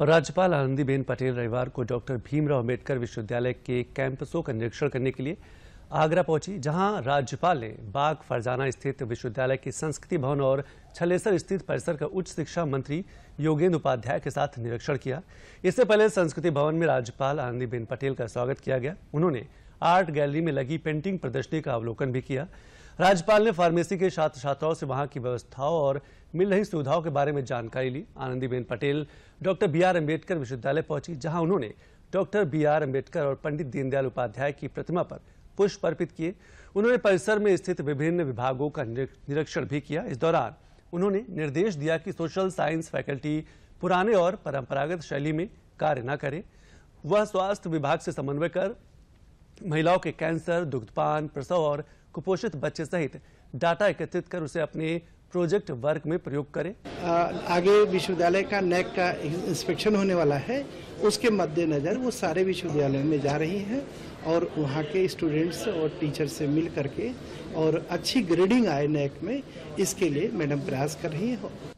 राज्यपाल आनंदीबेन पटेल रविवार को डॉक्टर भीमराव अम्बेडकर विश्वविद्यालय के कैंपसों का निरीक्षण करने के लिए आगरा पहुंची जहां राज्यपाल ने बाग फरजाना स्थित विश्वविद्यालय के संस्कृति भवन और छलेसर स्थित परिसर का उच्च शिक्षा मंत्री योगेंद्र उपाध्याय के साथ निरीक्षण किया इससे पहले संस्कृति भवन में राज्यपाल आनंदीबेन पटेल का स्वागत किया गया उन्होंने आर्ट गैलरी में लगी पेंटिंग प्रदर्शनी का अवलोकन भी किया राज्यपाल ने फार्मेसी के छात्र छात्राओं से वहां की व्यवस्थाओं और मिल रही सुविधाओं के बारे में जानकारी ली Anandiben Patel doctor B R Ambedkar विश्वविद्यालय पहुंची जहां उन्होंने डॉक्टर बी आर अम्बेडकर और पंडित दीनदयाल उपाध्याय की प्रतिमा पर पुष्प अर्पित किए उन्होंने परिसर में स्थित विभिन्न विभागों का निरीक्षण भी किया इस दौरान उन्होंने निर्देश दिया कि सोशल साइंस फैकल्टी पुराने और परंपरागत शैली में कार्य न करे वह स्वास्थ्य विभाग से समन्वय कर महिलाओं के कैंसर दुग्धपान प्रसव और कुपोषित बच्चे सहित डाटा एकत्रित कर उसे अपने प्रोजेक्ट वर्क में प्रयोग करें आगे विश्वविद्यालय का नेक का इंस्पेक्शन होने वाला है उसके मद्देनजर वो सारे विश्वविद्यालय में जा रही हैं और वहाँ के स्टूडेंट्स और टीचर से मिल करके और अच्छी ग्रेडिंग आए नैक में इसके लिए मैडम प्रयास कर रही हैं